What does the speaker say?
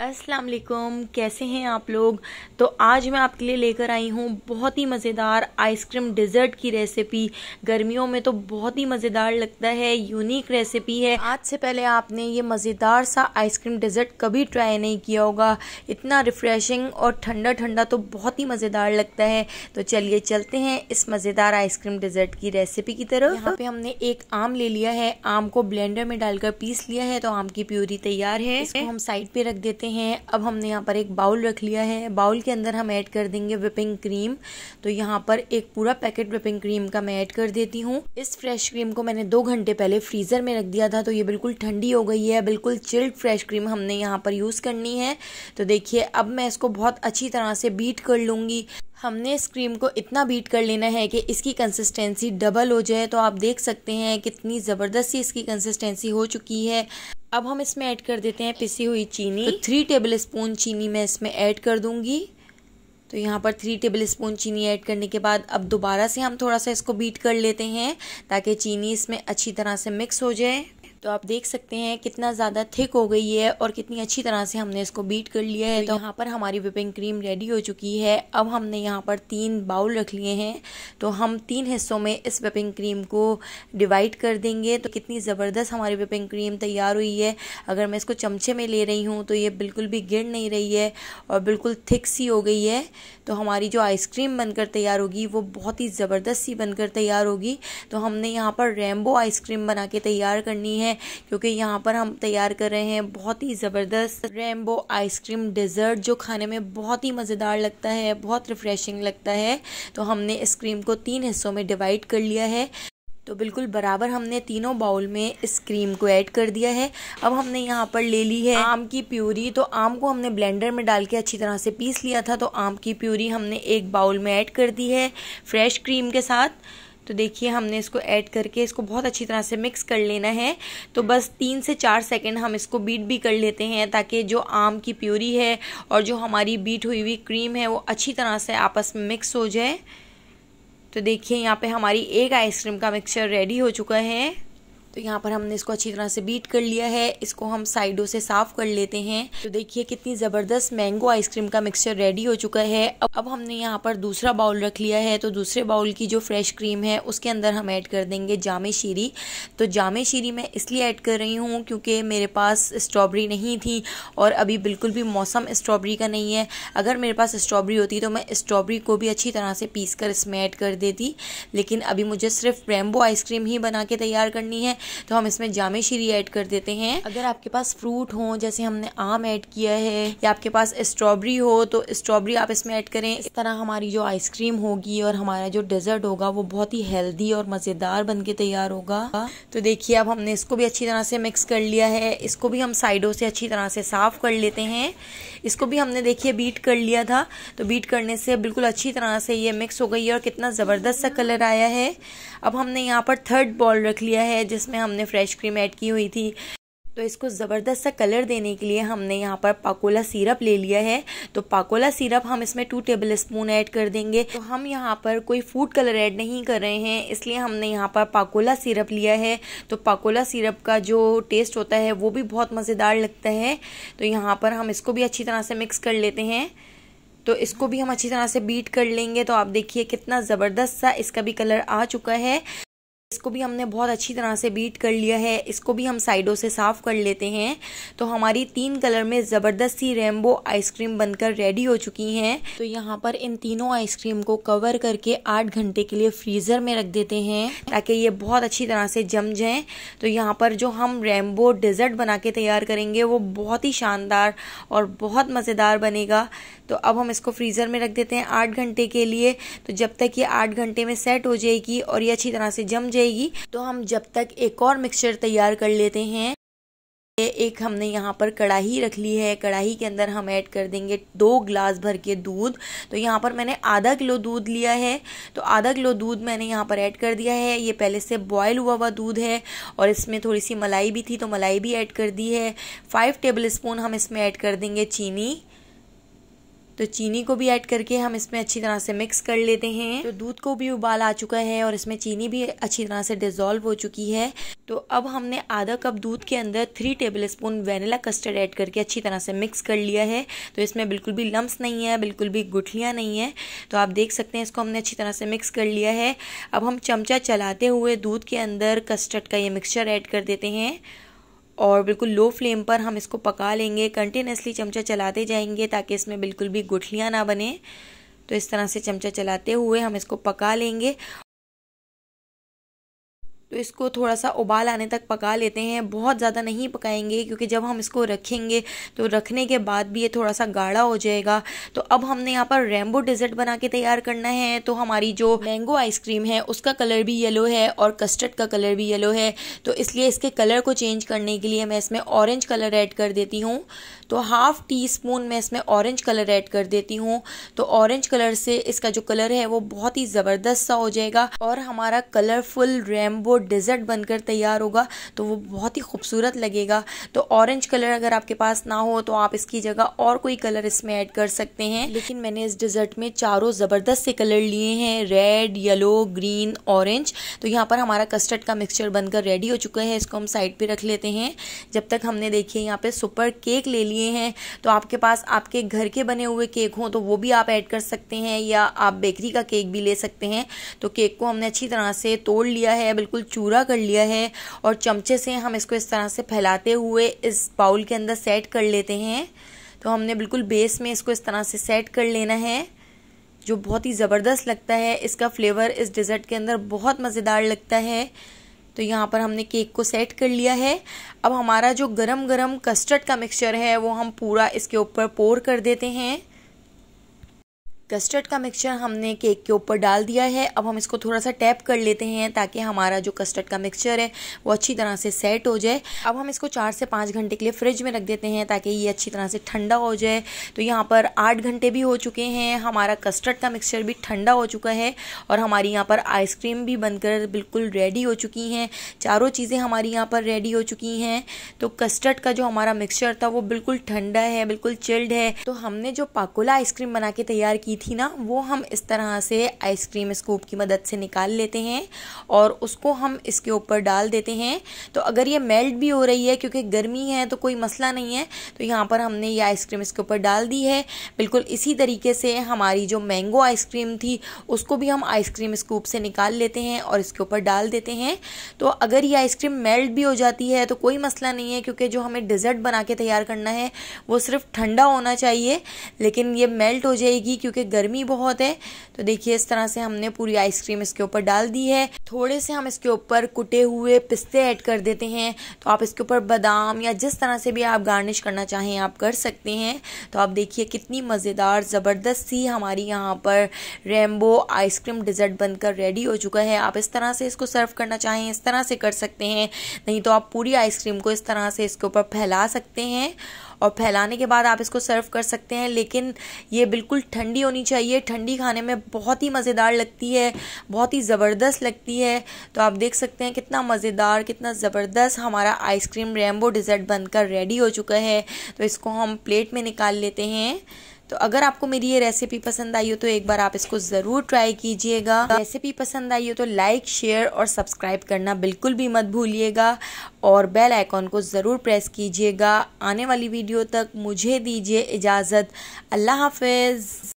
अस्सलाम वालेकुम कैसे हैं आप लोग तो आज मैं आपके लिए लेकर आई हूँ बहुत ही मज़ेदार आइसक्रीम डिज़र्ट की रेसिपी गर्मियों में तो बहुत ही मज़ेदार लगता है यूनिक रेसिपी है आज से पहले आपने ये मज़ेदार सा आइसक्रीम डिज़र्ट कभी ट्राई नहीं किया होगा इतना रिफ़्रेशिंग और ठंडा ठंडा तो बहुत ही मज़ेदार लगता है तो चलिए चलते हैं इस मज़ेदार आइसक्रीम डिज़र्ट की रेसिपी की तरफ यहाँ पे हमने एक आम ले लिया है आम को ब्लेंडर में डालकर पीस लिया है तो आम की प्यूरी तैयार है इसको हम साइड पर रख देते हैं हैं अब हमने यहाँ पर एक बाउल रख लिया है बाउल के अंदर हम ऐड कर देंगे विपिंग क्रीम तो यहाँ पर एक पूरा पैकेट विपिंग क्रीम का मैं ऐड कर देती हूँ इस फ्रेश क्रीम को मैंने दो घंटे पहले फ्रीज़र में रख दिया था तो ये बिल्कुल ठंडी हो गई है बिल्कुल चिल्ड फ्रेश क्रीम हमने यहाँ पर यूज़ करनी है तो देखिए अब मैं इसको बहुत अच्छी तरह से बीट कर लूँगी हमने इस क्रीम को इतना बीट कर लेना है कि इसकी कंसिस्टेंसी डबल हो जाए तो आप देख सकते हैं कितनी ज़बरदस्ती इसकी कंसिस्टेंसी हो चुकी है अब हम इसमें ऐड कर देते हैं पिसी हुई चीनी तो थ्री टेबल स्पून चीनी मैं इसमें ऐड कर दूंगी तो यहाँ पर थ्री टेबल स्पून चीनी ऐड करने के बाद अब दोबारा से हम थोड़ा सा इसको बीट कर लेते हैं ताकि चीनी इसमें अच्छी तरह से मिक्स हो जाए तो आप देख सकते हैं कितना ज़्यादा थिक हो गई है और कितनी अच्छी तरह से हमने इसको बीट कर लिया है तो, तो यहाँ पर हमारी विपिंग क्रीम रेडी हो चुकी है अब हमने यहाँ पर तीन बाउल रख लिए हैं तो हम तीन हिस्सों में इस विपिंग क्रीम को डिवाइड कर देंगे तो कितनी ज़बरदस्त हमारी विपिंग क्रीम तैयार हुई है अगर मैं इसको चमचे में ले रही हूँ तो ये बिल्कुल भी गिर नहीं रही है और बिल्कुल थिक सी हो गई है तो हमारी जो आइसक्रीम बनकर तैयार होगी वो बहुत ही ज़बरदस्त सी बनकर तैयार होगी तो हमने यहाँ पर रेम्बो आइसक्रीम बना के तैयार करनी है हैं क्योंकि यहाँ पर हम तैयार कर रहे हैं बहुत ही ज़बरदस्त रेमबो आइसक्रीम डेजर्ट जो खाने में बहुत ही मज़ेदार लगता है बहुत रिफ़्रेशिंग लगता है तो हमने इस क्रीम को तीन हिस्सों में डिवाइड कर लिया है तो बिल्कुल बराबर हमने तीनों बाउल में इस क्रीम को ऐड कर दिया है अब हमने यहाँ पर ले ली है आम की प्यूरी तो आम को हमने ब्लेंडर में डाल के अच्छी तरह से पीस लिया था तो आम की प्यूरी हमने एक बाउल में ऐड कर दी है फ्रेश क्रीम के साथ तो देखिए हमने इसको ऐड करके इसको बहुत अच्छी तरह से मिक्स कर लेना है तो बस तीन से चार सेकेंड हम इसको बीट भी कर लेते हैं ताकि जो आम की प्योरी है और जो हमारी बीट हुई हुई क्रीम है वो अच्छी तरह से आपस में मिक्स हो जाए तो देखिए यहाँ पे हमारी एक आइसक्रीम का मिक्सचर रेडी हो चुका है तो यहाँ पर हमने इसको अच्छी तरह से बीट कर लिया है इसको हम साइडों से साफ़ कर लेते हैं तो देखिए कितनी ज़बरदस्त मैंगो आइसक्रीम का मिक्सचर रेडी हो चुका है अब अब हमने यहाँ पर दूसरा बाउल रख लिया है तो दूसरे बाउल की जो फ्रेश क्रीम है उसके अंदर हम ऐड कर देंगे जामे शीरी तो जामे शीरी मैं इसलिए ऐड कर रही हूँ क्योंकि मेरे पास स्ट्रॉबेरी नहीं थी और अभी बिल्कुल भी मौसम स्ट्रॉबेरी का नहीं है अगर मेरे पास स्ट्रॉबेरी होती तो मैं स्ट्रॉबेरी को भी अच्छी तरह से पीस कर इसमें ऐड कर देती लेकिन अभी मुझे सिर्फ रेम्बो आइसक्रीम ही बना के तैयार करनी है तो हम इसमें जामे शीरी ऐड कर देते हैं अगर आपके पास फ्रूट हो जैसे हमने आम ऐड किया है या आपके पास स्ट्रॉबेरी हो तो स्ट्रॉबेरी आप इसमें ऐड करें इस तरह हमारी जो आइसक्रीम होगी और हमारा जो डेजर्ट होगा वो बहुत ही हेल्दी और मज़ेदार बन के तैयार होगा तो देखिए अब हमने इसको भी अच्छी तरह से मिक्स कर लिया है इसको भी हम साइडों से अच्छी तरह से साफ़ कर लेते हैं इसको भी हमने देखिए बीट कर लिया था तो बीट करने से बिल्कुल अच्छी तरह से ये मिक्स हो गई है और कितना ज़बरदस्त सा कलर आया है अब हमने यहाँ पर थर्ड बॉल रख लिया है जिसमें इसमें हमने फ्रेश क्रीम ऐड की हुई थी तो इसको ज़बरदस्त सा कलर देने के लिए हमने यहाँ पर पाकोला सिरप ले लिया है तो पाकोला सिरप हम इसमें टू टेबल स्पून ऐड कर देंगे तो हम यहाँ पर कोई फूड कलर ऐड नहीं कर रहे हैं इसलिए हमने यहाँ पर पाकोला सिरप लिया है तो पाकोला सिरप का जो टेस्ट होता है वो भी बहुत मज़ेदार लगता है तो यहाँ पर हम इसको भी अच्छी तरह से मिक्स कर लेते हैं तो इसको भी हम अच्छी तरह से बीट कर लेंगे तो आप देखिए कितना ज़बरदस्त सा इसका भी कलर आ चुका है इसको भी हमने बहुत अच्छी तरह से बीट कर लिया है इसको भी हम साइडों से साफ़ कर लेते हैं तो हमारी तीन कलर में ज़बरदस्त सी रेमबो आइसक्रीम बनकर रेडी हो चुकी हैं तो यहाँ पर इन तीनों आइसक्रीम को कवर करके आठ घंटे के लिए फ्रीज़र में रख देते हैं ताकि ये बहुत अच्छी तरह से जम जाएँ तो यहाँ पर जो हम रेमबो डिज़र्ट बना के तैयार करेंगे वो बहुत ही शानदार और बहुत मज़ेदार बनेगा तो अब हम इसको फ्रीज़र में रख देते हैं आठ घंटे के लिए तो जब तक ये आठ घंटे में सेट हो जाएगी और ये अच्छी तरह से जम जाएगी जाएगी तो हम जब तक एक और मिक्सचर तैयार कर लेते हैं एक हमने यहाँ पर कढ़ाई रख ली है कढ़ाई के अंदर हम ऐड कर देंगे दो ग्लास भर के दूध तो यहाँ पर मैंने आधा किलो दूध लिया है तो आधा किलो दूध मैंने यहाँ पर ऐड कर दिया है ये पहले से बॉयल हुआ हुआ दूध है और इसमें थोड़ी सी मलाई भी थी तो मलाई भी ऐड कर दी है फाइव टेबल स्पून हम इसमें ऐड कर देंगे चीनी तो चीनी को भी ऐड करके हम इसमें अच्छी तरह से मिक्स कर लेते हैं तो दूध को भी उबाल आ चुका है और इसमें चीनी भी अच्छी तरह से डिजोल्व हो चुकी है तो अब हमने आधा कप दूध के अंदर three tablespoon vanilla custard add करके अच्छी तरह से मिक्स कर लिया है तो इसमें बिल्कुल भी लम्ब नहीं है बिल्कुल भी गुठलियाँ नहीं है तो आप देख सकते हैं इसको हमने अच्छी तरह से मिक्स कर लिया है अब हम चमचा चलाते हुए दूध के अंदर कस्टर्ड का ये मिक्सचर ऐड कर देते हैं और बिल्कुल लो फ्लेम पर हम इसको पका लेंगे कंटिन्यूसली चमचा चलाते जाएंगे ताकि इसमें बिल्कुल भी गुठलियाँ ना बने तो इस तरह से चमचा चलाते हुए हम इसको पका लेंगे तो इसको थोड़ा सा उबाल आने तक पका लेते हैं बहुत ज़्यादा नहीं पकाएंगे क्योंकि जब हम इसको रखेंगे तो रखने के बाद भी ये थोड़ा सा गाढ़ा हो जाएगा तो अब हमने यहाँ पर रेमबो डिज़र्ट बना के तैयार करना है तो हमारी जो मैंगो आइसक्रीम है उसका कलर भी येलो है और कस्टर्ड का कलर भी येलो है तो इसलिए इसके कलर को चेंज करने के लिए मैं इसमें ऑरेंज कलर ऐड कर देती हूँ तो हाफ़ टी स्पून मैं इसमें ऑरेंज कलर ऐड कर देती हूँ तो ऑरेंज कलर से इसका जो कलर है वो बहुत ही ज़बरदस्त सा हो जाएगा और हमारा कलरफुल रेमबो डेजर्ट बनकर तैयार होगा तो वो बहुत ही खूबसूरत लगेगा तो ऑरेंज कलर अगर आपके पास ना हो तो आप इसकी जगह और कोई कलर इसमें ऐड कर सकते हैं लेकिन मैंने इस डिज़र्ट में चारों ज़बरदस्त से कलर लिए हैं रेड येलो ग्रीन ऑरेंज तो यहाँ पर हमारा कस्टर्ड का मिक्सचर बनकर रेडी हो चुका है इसको हम साइड पर रख लेते हैं जब तक हमने देखिए यहाँ पर सुपर केक ले लिए हैं तो आपके पास आपके घर के बने हुए केक हों तो वो भी आप ऐड कर सकते हैं या आप बेकरी का केक भी ले सकते हैं तो केक को हमने अच्छी तरह से तोड़ लिया है बिल्कुल चूरा कर लिया है और चमचे से हम इसको इस तरह से फैलाते हुए इस बाउल के अंदर सेट कर लेते हैं तो हमने बिल्कुल बेस में इसको इस तरह से सेट कर लेना है जो बहुत ही ज़बरदस्त लगता है इसका फ्लेवर इस डिज़र्ट के अंदर बहुत मज़ेदार लगता है तो यहाँ पर हमने केक को सेट कर लिया है अब हमारा जो गरम गरम कस्टर्ड का मिक्सचर है वो हम पूरा इसके ऊपर पोर कर देते हैं कस्टर्ड का मिक्सचर हमने केक के ऊपर डाल दिया है अब हम इसको थोड़ा सा टैप कर लेते हैं ताकि हमारा जो कस्टर्ड का मिक्सचर है वो अच्छी तरह से सेट हो जाए अब हम इसको चार से पाँच घंटे के लिए फ्रिज में रख देते हैं ताकि ये अच्छी तरह से ठंडा हो जाए तो यहाँ पर आठ घंटे भी हो चुके हैं हमारा कस्टर्ड का मिक्सचर भी ठंडा हो चुका है और हमारी यहाँ पर आइसक्रीम भी बनकर बिल्कुल रेडी हो चुकी हैं चारों चीज़ें हमारी यहाँ पर रेडी हो चुकी हैं तो कस्टर्ड का जो हमारा मिक्सचर था वो बिल्कुल ठंडा है बिल्कुल चिल्ड है तो हमने जो पाकोला आइसक्रीम बना के तैयार की थी ना वो हम इस तरह से आइसक्रीम स्कूप की मदद से निकाल लेते हैं और उसको हम इसके ऊपर डाल देते हैं तो अगर ये मेल्ट भी हो रही है क्योंकि गर्मी है तो कोई मसला नहीं है तो यहाँ पर हमने ये आइसक्रीम इसके ऊपर डाल दी है बिल्कुल इसी तरीके से हमारी जो मैंगो आइसक्रीम थी उसको भी हम आइसक्रीम स्कूप से निकाल लेते हैं और इसके ऊपर डाल देते हैं तो अगर ये आइसक्रीम मेल्ट भी हो जाती है तो कोई मसला नहीं है क्योंकि जो हमें डिज़र्ट बना के तैयार करना है वो सिर्फ ठंडा होना चाहिए लेकिन ये मेल्ट हो जाएगी क्योंकि गर्मी बहुत है तो देखिए इस तरह से हमने पूरी आइसक्रीम इसके ऊपर डाल दी है थोड़े से हम इसके ऊपर कुटे हुए पिस्ते ऐड कर देते हैं तो आप इसके ऊपर बादाम या जिस तरह से भी आप गार्निश करना चाहें आप कर सकते हैं तो आप देखिए कितनी मज़ेदार ज़बरदस्त सी हमारी यहाँ पर रेमबो आइसक्रीम डिज़र्ट बनकर रेडी हो चुका है आप इस तरह से इसको सर्व करना चाहें इस तरह से कर सकते हैं नहीं तो आप पूरी आइसक्रीम को इस तरह से इसके ऊपर फैला सकते हैं और फैलाने के बाद आप इसको सर्व कर सकते हैं लेकिन ये बिल्कुल ठंडी होनी चाहिए ठंडी खाने में बहुत ही मज़ेदार लगती है बहुत ही ज़बरदस्त लगती है तो आप देख सकते हैं कितना मज़ेदार कितना ज़बरदस्त हमारा आइसक्रीम रेमबो डिज़र्ट बनकर रेडी हो चुका है तो इसको हम प्लेट में निकाल लेते हैं तो अगर आपको मेरी ये रेसिपी पसंद आई हो तो एक बार आप इसको ज़रूर ट्राई कीजिएगा रेसिपी पसंद आई हो तो लाइक शेयर और सब्सक्राइब करना बिल्कुल भी मत भूलिएगा और बेल आइकॉन को ज़रूर प्रेस कीजिएगा आने वाली वीडियो तक मुझे दीजिए इजाज़त अल्लाह हाफिज़